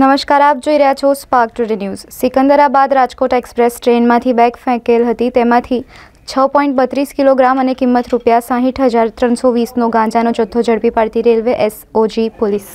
નમસ્કાર આપ જોઈ રહ્યા છો સ્પાર્ક ટ્રેડની ન્યૂઝ સિકંદરાબાદ રાજકોટ એક્સપ્રેસ ટ્રેનમાંથી બેગ ફેંકેલ હતી તેમાંથી 6.32 કિલોગ્રામ અને કિંમત ₹60320 નો ગાંજાનો જથ્થો જડપી પાડતી રેલવે এসઓજી પોલીસ